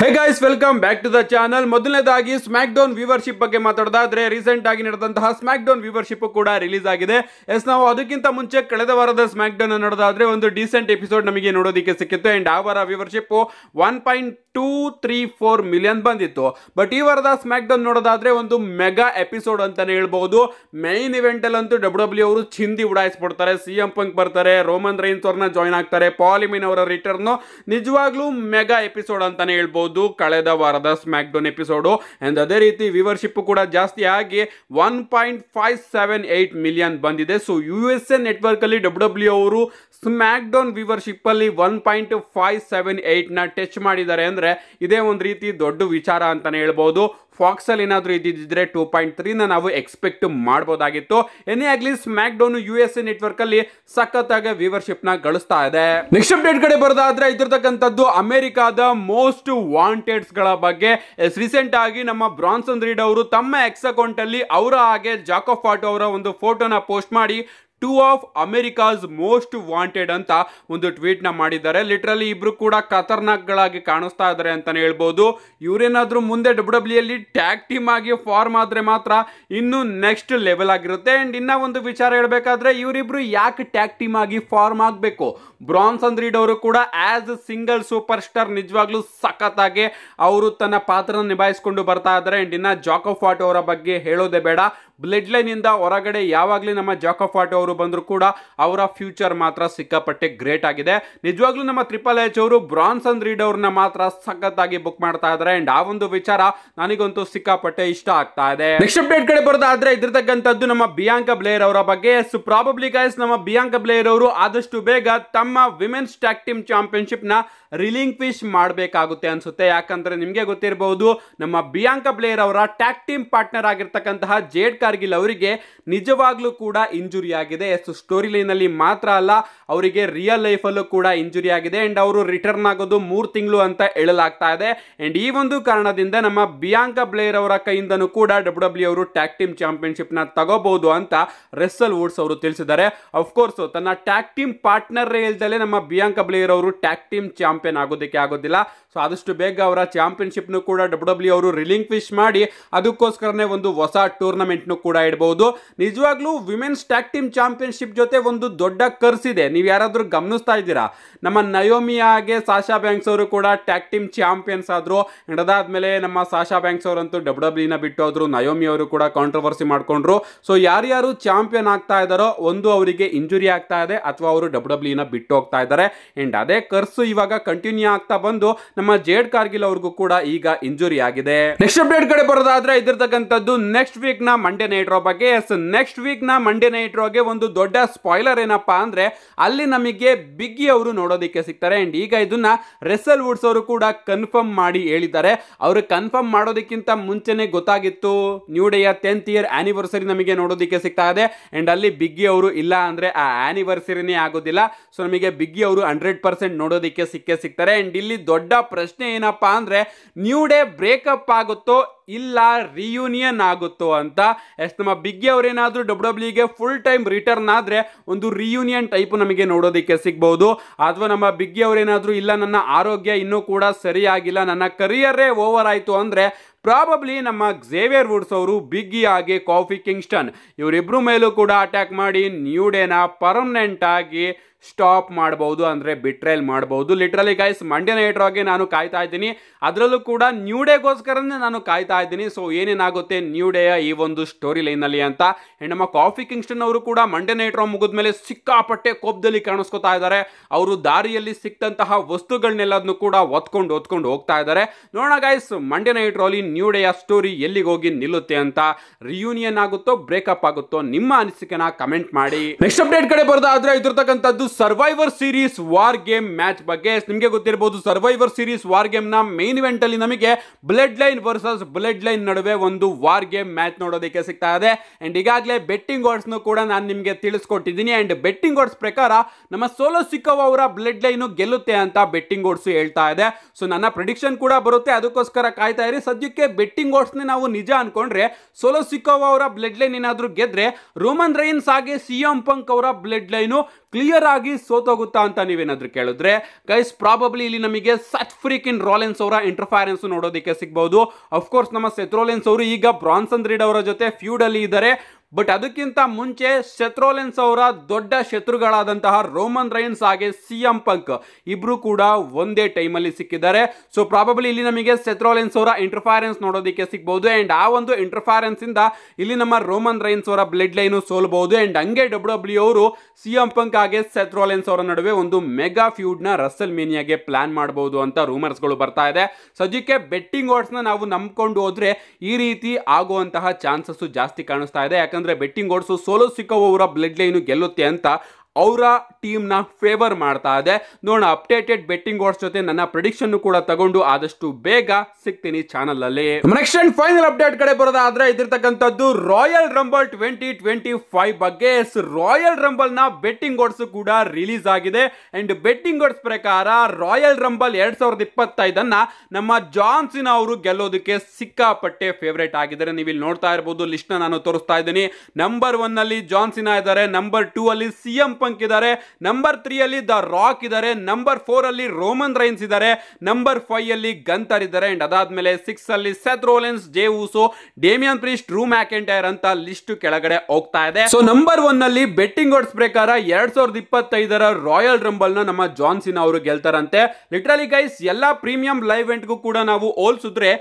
hey guys welcome back to the channel ಮೊದಲನೇದಾಗಿ SmackDown viewership ಬಗ್ಗೆ ಮಾತಾಡೋದಾದ್ರೆ recent ಆಗಿ ನಡೆದಂತಹ ಸ್ಮ್ಯಾಕ್ ಡೌನ್ ವ್ಯೂವರ್ಶಿಪ್ ಕೂಡ ರಿಲೀಸ್ ಆಗಿದೆ ಎಸ್ ನಾವು ಅದಕ್ಕಿಂತ ಮುಂಚೆ ಕಳೆದ ವಾರದ ಸ್ಮ್ಯಾಕ್ ಡೌನ್ ನೋಡೋದಾದ್ರೆ ಒಂದು ಡೀಸೆಂಟ್ ಎಪಿಸೋಡ್ ನಮಗೆ ನೋಡೋದಕ್ಕೆ ಸಿಕ್ಕಿತ್ತು ಅಂಡ್ ಆ ವಾರ viewership one point two three four million ಬಂದಿತ್ತು ಬಟ್ ಈ ವಾರದ ಸ್ಮ್ಯಾಕ್ ಡೌನ್ ನೋಡೋದಾದ್ರೆ ಒಂದು ಮೆಗಾ ಎಪಿಸೋಡ್ ಅಂತಾನೆ ಹೇಳ್ಬೋದು ಮೈನ್ ಇವೆಂಟ್ ಅಲ್ಲಂತೂ ಡಬ್ಲ್ಯೂ ಡಬ್ಲ್ಯೂ e ಅವರು ಚಿಂದಿ ಉಡಾಯಿಸ್ಬಿಡ್ತಾರೆ ಸಿ ಎಂ ಪಂಕ್ ಬರ್ತಾರೆ ರೋಮನ್ ರೈನ್ಸ್ ಅವ್ರನ್ನ ಜಾಯ್ನ್ ಆಗ್ತಾರೆ ಪಾಲಿಮಿನ್ ಅವರ ರಿಟರ್ನ್ ನಿಜವಾಗ್ಲೂ ಮೆಗಾ ಎಪಿಸೋಡ್ ಅಂತಾನೆ ಹೇಳ್ಬೋದು ಕಳೆದ ವಾರದ ಸ್ಮ್ಯಾಕ್ ಡೋನ್ ಎಪಿಸೋಡು ಅಂಡ್ ಅದೇ ರೀತಿ ವಿವರ್ಶಿಪ್ ಕೂಡ ಜಾಸ್ತಿ ಆಗಿ one point five seven eight million ಬಂದಿದೆ so U S A network ಅಲ್ಲಿ ಡಬ್ಲ್ಯೂ ಡಬ್ಲ್ಯೂ e ಅವರು ಸ್ಮ್ಯಾಕ್ ವಿವರ್ಶಿಪ್ಪಲ್ಲಿ ಅಲ್ಲಿ one point five seven touch ಮಾಡಿದ್ದಾರೆ ಅಂದ್ರೆ ಇದೇ ಒಂದು ರೀತಿ ದೊಡ್ಡ ವಿಚಾರ ಅಂತಾನೆ ಹೇಳ್ಬೋದು ಫಾಕ್ಸಲ್ಲಿ ಏನಾದರೂ ಇದ್ದಿದ್ದರೆ ಟೂ ಪಾಯಿಂಟ್ ತ್ರೀನ ನಾವು ಎಕ್ಸ್ಪೆಕ್ಟ್ ಮಾಡ್ಬೋದಾಗಿತ್ತು ಎನಿ ಆಗಲಿ SmackDown U S A network ಅಲ್ಲಿ ಸಖತ್ತಾಗಿ ವ್ಯೂವರ್ಶಿಪ್ ನ ಗಳಿಸ್ತಾ ಇದೆ ನೆಕ್ಸ್ಟ್ ಅಪ್ಡೇಟ್ ಕಡೆ ಬರೋದಾದ್ರೆ ಇದ್ರತಕ್ಕಂಥದ್ದು ಅಮೆರಿಕಾದ ಮೋಸ್ಟ್ ವಾಂಟೆಡ್ಸ್ ಗಳ ಬಗ್ಗೆ ರೀಸೆಂಟ್ ಆಗಿ ನಮ್ಮ ಬ್ರಾನ್ಸನ್ ರೀಡ್ ಅವರು ತಮ್ಮ ಎಕ್ಸ್ ಅಕೌಂಟ್ ಅಲ್ಲಿ ಅವರ ಹಾಗೆ ಫಾಟೋ ಅವರ ಒಂದು ಫೋಟೋನ ಪೋಸ್ಟ್ ಮಾಡಿ two of America's most wanted ಅಂತ ಒಂದು ನ ಮಾಡಿದ್ದಾರೆ ಲಿಟ್ರಲಿ ಇಬ್ರು ಕೂಡ ಖತರ್ನಾಕ್ಗಳಾಗಿ ಕಾಣಿಸ್ತಾ ಇದ್ದಾರೆ ಅಂತಲೇ ಹೇಳ್ಬೋದು ಇವರೇನಾದರೂ ಮುಂದೆ ಡಬ್ಲ್ಯೂ e ಅಲ್ಲಿ ಟ್ಯಾಗ್ ಟೀಮ್ ಆಗಿ ಫಾರ್ಮ್ ಆದರೆ ಮಾತ್ರ ಇನ್ನು ನೆಕ್ಸ್ಟ್ ಲೆವೆಲ್ ಆಗಿರುತ್ತೆ ಆ್ಯಂಡ್ ಇನ್ನೂ ಒಂದು ವಿಚಾರ ಹೇಳಬೇಕಾದ್ರೆ ಇವರಿಬ್ರು ಯಾಕೆ ಟ್ಯಾಗ್ ಟೀಮ್ ಆಗಿ ಫಾರ್ಮ್ ಆಗಬೇಕು ಬ್ರಾನ್ಸ್ ರೀಡ್ ಅವರು ಕೂಡ ಆ್ಯಸ್ ಸಿಂಗಲ್ ಸೂಪರ್ ಸ್ಟಾರ್ ನಿಜವಾಗ್ಲೂ ಸಖತ್ತಾಗಿ ಅವರು ತನ್ನ ಪಾತ್ರನ ನಿಭಾಯಿಸ್ಕೊಂಡು ಬರ್ತಾ ಇದ್ದಾರೆ ಆ್ಯಂಡ್ ಜಾಕೋ ಫಾಟೋ ಅವರ ಬಗ್ಗೆ ಹೇಳೋದೇ ಬೇಡ ಬ್ಲೆಡ್ ಇಂದ ಹೊರಗಡೆ ಯಾವಾಗಲೂ ನಮ್ಮ ಜಾಕೋಫಾಟೋ ಅವರು ಬಂದರೂ ಕೂಡ ಅವರ ಫ್ಯೂಚರ್ ಮಾತ್ರ ಸಿಕ್ಕಾಪಟ್ಟೆ ಗ್ರೇಟ್ ಆಗಿದೆ ನಿಜವಾಗ್ಲೂ ನಮ್ಮ ಟ್ರಿಪಲ್ ಎಚ್ ಅವರು ಬ್ರಾನ್ಸ್ ಅಂಡ್ ರೀಡ್ ಅವ್ರನ್ನ ಮಾತ್ರ ಸಖತ್ತಾಗಿ ಬುಕ್ ಮಾಡ್ತಾ ಇದ್ದಾರೆ ಅಂಡ್ ಆ ಒಂದು ವಿಚಾರ ನನಗಂತೂ ಸಿಕ್ಕಾಪಟ್ಟೆ ಇಷ್ಟ ಆಗ್ತಾ ಇದೆ ನೆಕ್ಸ್ಟ್ ಅಪ್ಡೇಟ್ ಕಡೆ ಬರೋದಾದ್ರೆ ಇದ್ರತಕ್ಕಂಥದ್ದು ನಮ್ಮ ಬಿಯಾಂಕ ಬ್ಲೇಯರ್ ಅವರ ಬಗ್ಗೆ ಸೊ ಪ್ರಾಬಬ್ಲಿ ಗೈಸ್ ನಮ್ಮ ಬಿಯಾಂಕ ಬ್ಲೇಯರ್ ಅವರು ಆದಷ್ಟು ಬೇಗ ತಮ್ಮ ವಿಮೆನ್ಸ್ ಟ್ಯಾಕ್ ಟೀಮ್ ಚಾಂಪಿಯನ್ಶಿಪ್ ನ ಫಿಶ್ ಮಾಡಬೇಕಾಗುತ್ತೆ ಅನ್ಸುತ್ತೆ ಯಾಕಂದ್ರೆ ನಿಮಗೆ ಗೊತ್ತಿರಬಹುದು ನಮ್ಮ ಬಿಯಾಂಕ ಬ್ಲೇಯರ್ ಅವರ ಟ್ಯಾಕ್ ಟೀಮ್ ಪಾರ್ಟ್ನರ್ ಆಗಿರ್ತಕ್ಕಂತಹ ಜೇಡ್ ಕಾರ್ಗಿಲ್ ಅವರಿಗೆ ನಿಜವಾಗ್ಲೂ ಕೂಡ ಇಂಜುರಿ ಆಗಿದೆ ಎಷ್ಟು ಸ್ಟೋರಿ ಅಲ್ಲಿ ಮಾತ್ರ ಅಲ್ಲ ಅವರಿಗೆ ರಿಯಲ್ ಲೈಫ್ ಲೈಫಲ್ಲೂ ಕೂಡ ಇಂಜುರಿ ಆಗಿದೆ ಅಂಡ್ ಅವರು ರಿಟರ್ನ್ ಆಗೋದು ಮೂರು ತಿಂಗಳು ಅಂತ ಹೇಳಲಾಗ್ತಾ ಇದೆ ಅಂಡ್ ಈ ಒಂದು ಕಾರಣದಿಂದ ನಮ್ಮ ಬಿಯಾಂಕ ಬ್ಲೇಯರ್ ಅವರ ಕೈಯಿಂದನೂ ಕೂಡ ಡಬ್ಲ್ಯೂ ಡಬ್ಲ್ಯೂ e ಅವರು ಟ್ಯಾಗ್ ಟೀಮ್ ಚಾಂಪಿಯನ್ಶಿಪ್ ನ ತಗೋಬಹುದು ಅಂತ ರೆಸ್ಸಲ್ ವುಡ್ಸ್ ಅವರು ತಿಳಿಸಿದ್ದಾರೆ ಅಫ್ಕೋರ್ಸ್ ತನ್ನ ಟ್ಯಾಕ್ ಟೀಮ್ ಪಾರ್ಟ್ನರ್ ಇಲ್ದಲೆ ನಮ್ಮ ಬಿಯಾಂಕಾ ಬ್ಲೇಯರ್ ಅವರು ಟ್ಯಾಕ್ ಟೀಮ್ ಚಾಂಪಿಯನ್ ಆಗೋದಕ್ಕೆ ಆಗೋದಿಲ್ಲ ಸೊ ಆದಷ್ಟು ಬೇಗ ಅವರ ಚಾಂಪಿಯನ್ಶಿಪ್ ನೂ ಕೂಡ ಡಬ್ಲ್ಯೂ ಡಬ್ಲ್ಯೂ e ಅವರು ರಿಲಿಂಕ್ವಿಶ್ ಮಾಡಿ ಅದಕ್ಕೋಸ್ಕರನೇ ಒಂದು ಹೊಸ ಟೂರ್ನಮೆಂಟ್ ಕೂಡ ಇಡಬಹುದು ನಿಜವಾಗ್ಲೂ ವಿಮೆನ್ಸ್ ಟ್ಯಾಕ್ ಟೀಮ್ ಚಾಂಪಿಯನ್ಶಿಪ್ ಜೊತೆ ಒಂದು ದೊಡ್ಡ ಕರ್ಸ್ ಇದೆ ನೀವು ಯಾರಾದರೂ ಗಮನಿಸ್ತಾ ಇದ್ದೀರಾ ನಮ್ಮ ನಯೋಮಿಯಾಗೆ ಸಾಶಾ ಬ್ಯಾಂಕ್ಸ್ ಅವರು ಕೂಡ ಟ್ಯಾಕ್ ಟೀಮ್ ಚಾಂಪಿಯನ್ಸ್ ಆದರು ನಡೆದಾದ್ಮೇಲೆ ನಮ್ಮ ಸಾಶಾ ಬ್ಯಾಂಕ್ಸ್ ಅವರಂತೂ ಡಬ್ಲ್ಯೂ ಡಬ್ಲ್ಯೂನ ಬಿಟ್ಟು ಹೋದ್ರು ನಯೋಮಿ ಅವರು ಕೂಡ ಕಾಂಟ್ರವರ್ಸಿ ಮಾಡಿಕೊಂಡ್ರು ಸೊ ಯಾರ್ಯಾರು ಚಾಂಪಿಯನ್ ಆಗ್ತಾ ಇದ್ದಾರೋ ಒಂದು ಅವರಿಗೆ ಇಂಜುರಿ ಆಗ್ತಾ ಇದೆ ಅಥವಾ ಅವರು ಡಬ್ಲ್ಯೂ ಡಬ್ಲ್ಯೂನ ಬಿಟ್ಟು ಹೋಗ್ತಾ ಇದ್ದಾರೆ ಅಂಡ್ ಅದೇ ಕರ್ಸು ಇವಾಗ ಕಂಟಿನ್ಯೂ ಆಗ್ತಾ ಬಂದು ನಮ್ಮ ಜೇಡ್ ಕಾರ್ಗಿಲ್ ಅವ್ರಿಗೂ ಕೂಡ ಈಗ ಇಂಜುರಿ ಆಗಿದೆ ನೆಕ್ಸ್ಟ್ ಅಪ್ಡೇಟ್ ಕಡೆ ಬರೋದಾದ್ರೆ ಇದಿರ್ತಕ್ಕಂಥದ್ದು ನೆಕ್ಸ್ಟ್ ವೀಕ್ ನ ಮಂಡೇ ನೈಟ್ರೋ ಬಗ್ಗೆ ಎಸ್ ನೆಕ್ಸ್ಟ್ ವೀಕ್ನ ಮಂಡ್ಯ ನೈಟ್ರೋಗೆ ಒಂದು ದೊಡ್ಡ ಸ್ಪಾಯ್ಲರ್ ಏನಪ್ಪ ಅಂದರೆ ಅಲ್ಲಿ ನಮಗೆ ಬಿಗ್ಗಿ ಅವರು ನೋಡೋದಿಕ್ಕೆ ಸಿಗ್ತಾರೆ ಆ್ಯಂಡ್ ಈಗ ಇದನ್ನ ರೆಸಲ್ ವುಡ್ಸ್ ಅವರು ಕೂಡ ಕನ್ಫರ್ಮ್ ಮಾಡಿ ಹೇಳಿದ್ದಾರೆ ಅವರು ಕನ್ಫರ್ಮ್ ಮಾಡೋದಕ್ಕಿಂತ ಮುಂಚೆನೆ ಗೊತ್ತಾಗಿತ್ತು ನ್ಯೂ ಡೇಯ ಟೆಂತ್ ಇಯರ್ ಆ್ಯನಿವರ್ಸರಿ ನಮಗೆ ನೋಡೋದಿಕ್ಕೆ ಸಿಗ್ತಾ ಇದೆ ಆ್ಯಂಡ್ ಅಲ್ಲಿ ಬಿಗ್ಗಿ ಅವರು ಇಲ್ಲ ಅಂದರೆ ಆ ಆ್ಯನಿವರ್ಸರಿನೇ ಆಗೋದಿಲ್ಲ ಸೊ ನಮಗೆ ಬಿಗ್ಗಿ ಅವರು ಹಂಡ್ರೆಡ್ ಪರ್ಸೆಂಟ್ ನೋಡೋದಕ್ಕೆ ಸಿಕ್ಕೇ ಸಿಗ್ತಾರೆ ಆ್ಯಂಡ್ ಇಲ್ಲಿ ದೊಡ್ಡ ಪ್ರಶ್ನೆ ಏನಪ್ಪಾ ಅಂದರೆ ನ್ಯೂ ಡೇ ಬ್ರೇಕಪ್ ಆಗುತ್ತೋ ಇಲ್ಲ ರಿಯೂನಿಯನ್ ಆಗುತ್ತೋ ಅಂತ ಎಸ್ ನಮ್ಮ ಬಿಗ್ಗಿ ಅವರೇನಾದರೂ ಡಬ್ಲ್ಯೂ ಡಬ್ಲ್ಯೂಗೆ ಫುಲ್ ಟೈಮ್ ರಿಟರ್ನ್ ಆದರೆ ಒಂದು ರಿಯೂನಿಯನ್ ಟೈಪ್ ನಮಗೆ ನೋಡೋದಕ್ಕೆ ಸಿಗ್ಬೋದು ಅಥವಾ ನಮ್ಮ ಬಿಗ್ಗಿ ಅವರೇನಾದರೂ ಇಲ್ಲ ನನ್ನ ಆರೋಗ್ಯ ಇನ್ನೂ ಕೂಡ ಸರಿಯಾಗಿಲ್ಲ ನನ್ನ ಕರಿಯರೇ ಓವರ್ ಆಯಿತು ಅಂದರೆ ಪ್ರಾಬಬ್ಲಿ ನಮ್ಮ ಝೇವಿಯರ್ ವುಡ್ಸ್ ಅವರು ಬಿಗ್ಗಿ ಆಗಿ ಕಾಫಿ ಕಿಂಗ್ಸ್ಟನ್ ಇವರಿಬ್ಬರು ಮೇಲೂ ಕೂಡ ಅಟ್ಯಾಕ್ ಮಾಡಿ ನ್ಯೂ ಡೇನ ಪರ್ಮನೆಂಟ್ ಆಗಿ ಸ್ಟಾಪ್ ಮಾಡ್ಬೋದು ಅಂದರೆ ಬಿಟ್ರೇಲ್ ಮಾಡ್ಬೋದು ಲಿಟ್ರಲಿ ಗೈಸ್ ಮಂಡ್ಯ ನೈಟ್ ಆಗಿ ನಾನು ಕಾಯ್ತಾ ಇದ್ದೀನಿ ಅದರಲ್ಲೂ ಕೂಡ ನ್ಯೂ ಡೇಗೋಸ್ಕರನೇ ನಾನು ಕಾಯ್ತಾ ಇದ್ದೀನಿ ಸೊ ಏನೇನಾಗುತ್ತೆ ನ್ಯೂ ಡೇ ಈ ಒಂದು ಸ್ಟೋರಿ ಲೈನಲ್ಲಿ ಅಂತ ನಮ್ಮ ಕಾಫಿ ಕಿಂಗ್ಸ್ಟನ್ ಅವರು ಕೂಡ ಮಂಡ್ಯ ನೈಟ್ ರಾ ಮುಗಿದ ಮೇಲೆ ಸಿಕ್ಕಾಪಟ್ಟೆ ಕೋಪದಲ್ಲಿ ಕಾಣಿಸ್ಕೊತಾ ಇದ್ದಾರೆ ಅವರು ದಾರಿಯಲ್ಲಿ ಸಿಕ್ತಂತಹ ವಸ್ತುಗಳನ್ನೆಲ್ಲದನ್ನು ಕೂಡ ಒತ್ಕೊಂಡು ಒತ್ಕೊಂಡು ಹೋಗ್ತಾ ಇದ್ದಾರೆ ನೋಡೋಣ ಗೈಸ್ ಮಂಡ್ಯ ನೈಟ್ ರಾಲಿ ನ್ಯೂ ಡೇ ಸ್ಟೋರಿ ಹೋಗಿ ನಿಲ್ಲುತ್ತೆ ಅಂತ ರಿಯೂನಿಯನ್ ಆಗುತ್ತೋ ಬ್ರೇಕಪ್ ಆಗುತ್ತೋ ನಿಮ್ಮ ಅನಿಸಿಕೆನ ಕಮೆಂಟ್ ಮಾಡಿ ನೆಕ್ಸ್ಟ್ ಅಪ್ಡೇಟ್ ಕಡೆ ಬರೋದಾದ್ರೆ ಇದ್ರತಕ್ಕಂಥದ್ದು Survivor Series WarGames match ಬಗ್ಗೆ ನಿಮಗೆ ಗೊತ್ತಿರಬಹುದು ಸರ್ವೈವರ್ ಸೀರೀಸ್ ವಾರ್ ಗೇಮ್ ನ ಮೇನ್ ಇವೆಂಟ್ ಅಲ್ಲಿ ನಮಗೆ Bloodline versus Bloodline ನಡುವೆ ಒಂದು ವಾರ್ ಗೇಮ್ ಮ್ಯಾಚ್ ನೋಡೋದಕ್ಕೆ ಸಿಗ್ತಾ ಇದೆ ಅಂಡ್ ಈಗಾಗಲೇ ಬೆಟ್ಟಿಂಗ್ ವರ್ಡ್ಸ್ ಕೂಡ ನಾನು ನಿಮಗೆ ತಿಳಿಸ್ಕೊಟ್ಟಿದ್ದೀನಿ ಅಂಡ್ ಬೆಟ್ಟಿಂಗ್ ವರ್ಡ್ಸ್ ಪ್ರಕಾರ ನಮ್ಮ ಸೋಲೋ ಸಿಕ್ಕವ ಅವರ ಬ್ಲಡ್ ಲೈನ್ ಗೆಲ್ಲುತ್ತೆ ಅಂತ ಬೆಟ್ಟಿಂಗ್ ಓಡ್ಸು ಹೇಳ್ತಾ ಇದೆ ಸೊ ನನ್ನ ಪ್ರಿಡಿಕ್ಷನ್ ಕೂಡ ಬರುತ್ತೆ ಅದಕ್ಕೋಸ್ಕರ ಕಾಯ್ತಾ ಇರಿ ಸದ್ಯಕ್ಕೆ ಇದಕ್ಕೆ ಬೆಟ್ಟಿಂಗ್ ಓಡ್ಸ್ನ ನಾವು ನಿಜ ಅನ್ಕೊಂಡ್ರೆ ಸೊಲೋಸಿಕೋ ಅವರ ಬ್ಲಡ್ ಲೈನ್ ಏನಾದರೂ ಗೆದ್ರೆ ರೋಮನ್ ರೈನ್ಸ್ ಹಾಗೆ ಸಿ ಎಂ ಪಂಕ್ ಅವರ ಬ್ಲಡ್ ಲೈನು ಕ್ಲಿಯರ್ ಆಗಿ ಸೋತೋಗುತ್ತಾ ಅಂತ ನೀವೇನಾದರೂ ಕೇಳಿದ್ರೆ ಗೈಸ್ ಪ್ರಾಬಬ್ಲಿ ಇಲ್ಲಿ ನಮಗೆ ಸಚ್ ಫ್ರೀಕ್ ಇನ್ ರಾಲೆನ್ಸ್ ಅವರ ಇಂಟರ್ಫೈರೆನ್ಸ್ ನೋಡೋದಕ್ಕೆ ಸಿಗ್ಬಹುದು ಅಫ್ಕೋರ್ಸ್ ನಮ್ಮ ಸೆತ್ರೋಲೆನ್ಸ್ ಅವರು ಈಗ ಬ್ರಾನ್ಸನ್ ರೀಡ್ ಅವರ ಜೊತೆ ಫ್ಯೂಡಲ್ಲಿ ಇದ್ದಾರೆ ಬಟ್ ಅದಕ್ಕಿಂತ ಮುಂಚೆ ಶೆತ್ರೋಲೆನ್ಸ್ ಅವರ ದೊಡ್ಡ ಶತ್ರುಗಳಾದಂತಹ ರೋಮನ್ ರೈನ್ಸ್ ಹಾಗೆ ಸಿ ಪಂಕ್ ಇಬ್ರು ಕೂಡ ಒಂದೇ ಟೈಮಲ್ಲಿ ಸಿಕ್ಕಿದ್ದಾರೆ ಸೊ ಪ್ರಾಬಬ್ಲಿ ಇಲ್ಲಿ ನಮಗೆ ಶೆತ್ರೋಲೆನ್ಸ್ ಅವರ ಇಂಟರ್ಫಾರೆನ್ಸ್ ನೋಡೋದಕ್ಕೆ ಸಿಗ್ಬಹುದು ಅಂಡ್ ಆ ಒಂದು ಇಂಟರ್ಫಾರೆನ್ಸ್ ಇಂದ ಇಲ್ಲಿ ನಮ್ಮ ರೋಮನ್ ರೈನ್ಸ್ ಅವರ ಬ್ಲಡ್ ಲೈನ್ ಸೋಲ್ಬಹುದು ಅಂಡ್ ಹಂಗೆ ಡಬ್ಲ್ಯೂ ಡಬ್ಲ್ಯೂ e ಅವರು ಸಿಎಂ ಪಂಕ್ ಹಾಗೆ ಸೆತ್ರೋಲೆನ್ಸ್ ಅವರ ನಡುವೆ ಒಂದು ಮೆಗಾ ಫ್ಯೂಡ್ ನ ರಸಲ್ ಮೀನಿಯಾಗೆ ಪ್ಲಾನ್ ಮಾಡಬಹುದು ಅಂತ ರೂಮರ್ಸ್ ಗಳು ಬರ್ತಾ ಇದೆ ಸದ್ಯಕ್ಕೆ ಬೆಟ್ಟಿಂಗ್ ವರ್ಡ್ಸ್ ನಾವು ನಂಬ್ಕೊಂಡು ಹೋದ್ರೆ ಈ ರೀತಿ ಆಗುವಂತಹ ಚಾನ್ಸಸ್ ಜಾಸ್ತಿ ಕಾಣಿಸ್ತಾ ಇದೆ ಅಂದ್ರೆ ಬೆಟ್ಟಿಂಗ್ ಓಡಿಸು ಸೋಲೋ ಸಿಕ್ಕವವರ ಬ್ಲಡ್ ಲೈನು ಗೆಲ್ಲುತ್ತೆ ಅಂತ ಅವರ ಟೀಮ್ನ ಫೇವರ್ ಮಾಡ್ತಾ ಇದೆ ನೋಡೋಣ ಅಪ್ಡೇಟೆಡ್ ಬೆಟ್ಟಿಂಗ್ ಓಡ್ಸ್ ಜೊತೆ ನನ್ನ ಪ್ರಿಡಿಕ್ಷನ್ ಕೂಡ ತಗೊಂಡು ಆದಷ್ಟು ಬೇಗ ಸಿಗ್ತೀನಿ ಚಾನಲ್ ಅಲ್ಲಿ ನೆಕ್ಸ್ಟ್ ಅಂಡ್ ಫೈನಲ್ ಅಪ್ಡೇಟ್ ಕಡೆ ಬರೋದಾದ್ರೆ ಇದಿರ್ತಕ್ಕಂಥದ್ದು Royal Rumble twenty twenty five ಬಗ್ಗೆ ರಾಯಲ್ ರಂಬಲ್ ನ ಬೆಟ್ಟಿಂಗ್ ಓಡ್ಸ್ ಕೂಡ ರಿಲೀಸ್ ಆಗಿದೆ ಅಂಡ್ ಬೆಟ್ಟಿಂಗ್ ಓಡ್ಸ್ ಪ್ರಕಾರ ರಾಯಲ್ ರಂಬಲ್ ಎರಡ್ ಸಾವಿರದ ಇಪ್ಪತ್ತೈದನ್ನ ನಮ್ಮ ಜಾನ್ಸಿನ ಅವರು ಗೆಲ್ಲೋದಕ್ಕೆ ಸಿಕ್ಕಾಪಟ್ಟೆ ಫೇವರೇಟ್ ಆಗಿದ್ದಾರೆ ನೀವು ಇಲ್ಲಿ ನೋಡ್ತಾ ಇರಬಹುದು ಲಿಸ್ಟ್ ನಾನು ತೋರಿಸ್ತಾ ಇದ್ದೀನಿ ನಂಬರ್ ಒನ್ ಅಲ್ಲಿ ಜಾನ್ಸಿನ ಇದ್ದಾರೆ ನಂಬರ್ ಟೂ ಅಲ್ಲಿ ಸಿಎಂ ಪಂಕ್ ನಂಬರ್ ತ್ರೀ ಅಲ್ಲಿ ದ ರಾಕ್ ಇದ್ದಾರೆ ನಂಬರ್ ಫೋರ್ ಅಲ್ಲಿ ರೋಮನ್ ರೈನ್ಸ್ ಇದ್ದಾರೆ ನಂಬರ್ ಫೈವ್ ಅಲ್ಲಿ ಗಂತರ್ ಇದ್ದಾರೆ ಅಂಡ್ ಅದಾದ್ಮೇಲೆ ಸಿಕ್ಸ್ ಅಲ್ಲಿ Seth Rollins Jey Uso Damian Priest ರೂಮ್ ಮ್ಯಾಕೆಂಟೈರ್ ಅಂತ ಲಿಸ್ಟ್ ಕೆಳಗಡೆ ಹೋಗ್ತಾ ಇದೆ ಸೊ ನಂಬರ್ ಒನ್ ಅಲ್ಲಿ ಬೆಟ್ಟಿಂಗ್ ಓಡ್ಸ್ ಪ್ರಕಾರ ಎರಡ್ ಸಾವಿರದ ಇಪ್ಪತ್ತೈದರ ರಾಯಲ್ ರಂಬಲ್ ನ ನಮ್ಮ ಜಾನ್ಸಿನ್ ಅವರು ಗೆಲ್ತಾರಂತೆ ಲಿಟ್ರಲಿ ಗೈಸ್ ಎಲ್ಲಾ ಪ್ರೀಮಿಯಂ ಲೈವ್ ಎಂಟ್ಗೂ ಕೂಡ ನಾವು ಹೋಲ್ಸಿದ್ರೆ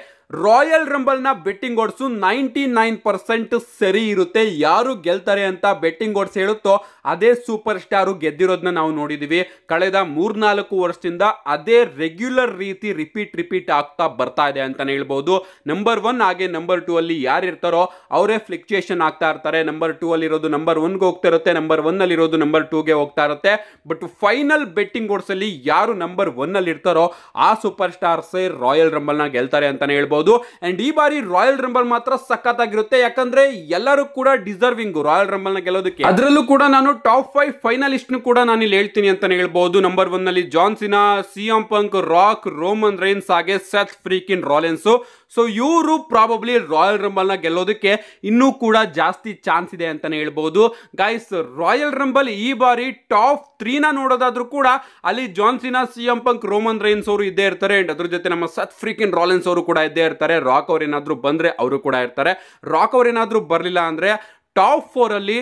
ರಾಯಲ್ ನ betting odds ninety nine percent ಸರಿ ಇರುತ್ತೆ ಯಾರು ಗೆಲ್ತಾರೆ ಅಂತ ಬೆಟ್ಟಿಂಗ್ ಓಡ್ಸ್ ಹೇಳುತ್ತೋ ಅದೇ ಸೂಪರ್ ಸ್ಟಾರು ಗೆದ್ದಿರೋದನ್ನ ನಾವು ನೋಡಿದ್ದೀವಿ ಕಳೆದ ಮೂರ್ನಾಲ್ಕು ವರ್ಷದಿಂದ ಅದೇ ರೆಗ್ಯುಲರ್ ರೀತಿ ರಿಪೀಟ್ ರಿಪೀಟ್ ಆಗ್ತಾ ಬರ್ತಾ ಇದೆ ಅಂತಾನೆ ಹೇಳ್ಬೋದು ನಂಬರ್ ಒನ್ ಹಾಗೆ ನಂಬರ್ ಟೂ ಅಲ್ಲಿ ಯಾರು ಇರ್ತಾರೋ ಅವರೇ ಫ್ಲಿಕ್ಚುಯೇಷನ್ ಆಗ್ತಾ ಇರ್ತಾರೆ ನಂಬರ್ ಟೂ ಅಲ್ಲಿರೋದು ನಂಬರ್ ಒನ್ಗೆ ಹೋಗ್ತಾ ಇರುತ್ತೆ ನಂಬರ್ ಒನ್ ಅಲ್ಲಿರೋದು ನಂಬರ್ ಟೂಗೆ ಹೋಗ್ತಾ ಇರುತ್ತೆ ಬಟ್ ಫೈನಲ್ ಬೆಟ್ಟಿಂಗ್ ಓಡ್ಸಲ್ಲಿ ಯಾರು ನಂಬರ್ ಒನ್ ಅಲ್ಲಿ ಇರ್ತಾರೋ ಆ ಸೂಪರ್ ಸ್ಟಾರ್ಸೇ ರಾಯಲ್ ರಂಬಲ್ನ ಗೆಲ್ತಾರೆ ಅಂತಾನೆ ಹೇಳ್ಬೋದು ಹೇಳ್ಬೋದು ಅಂಡ್ ಈ ಬಾರಿ ರಾಯಲ್ ರಂಬಲ್ ಮಾತ್ರ ಸಖತ್ತಾಗಿರುತ್ತೆ ಯಾಕಂದ್ರೆ ಎಲ್ಲರೂ ಕೂಡ ಡಿಸರ್ವಿಂಗ್ ರಾಯಲ್ ರಂಬಲ್ ನ ಗೆಲ್ಲೋದಕ್ಕೆ ಅದರಲ್ಲೂ ಕೂಡ ನಾನು ಟಾಪ್ ಫೈವ್ ಫೈನಲಿಸ್ಟ್ ಕೂಡ ನಾನು ಇಲ್ಲಿ ಹೇಳ್ತೀನಿ ಅಂತಾನೆ ಹೇಳ್ಬಹುದು ನಂಬರ್ ಒನ್ ನಲ್ಲಿ John Cena CM Punk Rock Roman Reigns ಹಾಗೆ ಸೆತ್ ಫ್ರೀಕಿನ್ ರಾಲೆನ್ಸ್ ಸೊ ಇವರು ಪ್ರಾಬಬ್ಲಿ ರಾಯಲ್ ರಂಬಲ್ನ ಗೆಲ್ಲೋದಕ್ಕೆ ಇನ್ನೂ ಕೂಡ ಜಾಸ್ತಿ ಚಾನ್ಸ್ ಇದೆ ಅಂತಲೇ ಹೇಳ್ಬೋದು ಗೈಸ್ ರಾಯಲ್ ರಂಬಲ್ ಈ ಬಾರಿ ಟಾಪ್ ತ್ರೀನ ನೋಡೋದಾದ್ರೂ ಕೂಡ ಅಲ್ಲಿ John Cena C M Punk Roman Reigns ಅವರು ಇದ್ದೇ ಇರ್ತಾರೆ ಅಂಡ್ ಅದ್ರ ಜೊತೆ ನಮ್ಮ ಸತ್ ಫ್ರೀಕಿನ್ ರಾಲೆನ್ಸ್ ಅವರು ಕೂಡ ಇದ್ದೇ ಇರ್ತಾರೆ ರಾಕ್ ಅವ್ರು ಏನಾದರೂ ಬಂದರೆ ಅವರು ಕೂಡ ಇರ್ತಾರೆ ರಾಕ್ ಅವ್ರು ಏನಾದರೂ ಬರಲಿಲ್ಲ ಅಂದರೆ ಟಾಪ್ ಫೋರ್ ಅಲ್ಲಿ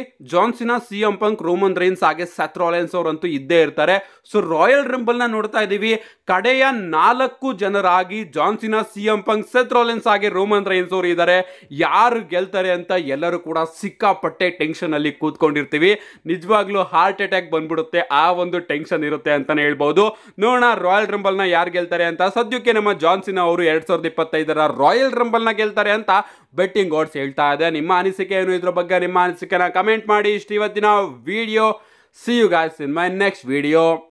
C CM Punk Roman Reigns ಹಾಗೆ ಸತ್ರಾಲೆನ್ಸ್ ಅವರಂತೂ ಇದ್ದೇ ಇರ್ತಾರೆ ಸೊ ರಾಯಲ್ ರಿಂಬಲ್ ನ ನೋಡ್ತಾ ಇದೀವಿ ಕಡೆಯ ನಾಲ್ಕು ಜನರಾಗಿ ಸಿ ಸಿಎಂ ಪಂಕ್ ಸೆತ್ರಾಲೆನ್ಸ್ ಹಾಗೆ ರೋಮನ್ ರೈನ್ಸ್ ಅವರು ಇದ್ದಾರೆ ಯಾರು ಗೆಲ್ತಾರೆ ಅಂತ ಎಲ್ಲರೂ ಕೂಡ ಸಿಕ್ಕಾಪಟ್ಟೆ ಟೆನ್ಷನ್ ಅಲ್ಲಿ ಕೂತ್ಕೊಂಡಿರ್ತೀವಿ ನಿಜವಾಗ್ಲೂ ಹಾರ್ಟ್ ಅಟ್ಯಾಕ್ ಬಂದ್ಬಿಡುತ್ತೆ ಆ ಒಂದು ಟೆನ್ಷನ್ ಇರುತ್ತೆ ಅಂತಾನೆ ಹೇಳ್ಬಹುದು ನೋಡೋಣ ರಾಯಲ್ ರಂಬಲ್ ನ ಯಾರು ಗೆಲ್ತಾರೆ ಅಂತ ಸದ್ಯಕ್ಕೆ ನಮ್ಮ ಜಾನ್ಸಿನ ಅವರು ಎರಡ್ ಸಾವಿರದ ಇಪ್ಪತ್ತೈದರ ರಾಯಲ್ ರಂಬಲ್ ನ ಗೆಲ್ತಾರೆ ಅಂತ ಬೆಟ್ಟಿಂಗ್ ಓಡ್ಸ್ ಹೇಳ್ತಾ ಇದೆ ನಿಮ್ಮ ಅನಿಸಿಕೆ ಏನು ಇದ್ರ ಬಗ್ಗೆ ನಿಮ್ಮ ಅನಿಸಿಕೆನ ಕಮೆಂಟ್ ಮಾಡಿ ಇಷ್ಟು ಇವತ್ತಿನ video see you guys in my next video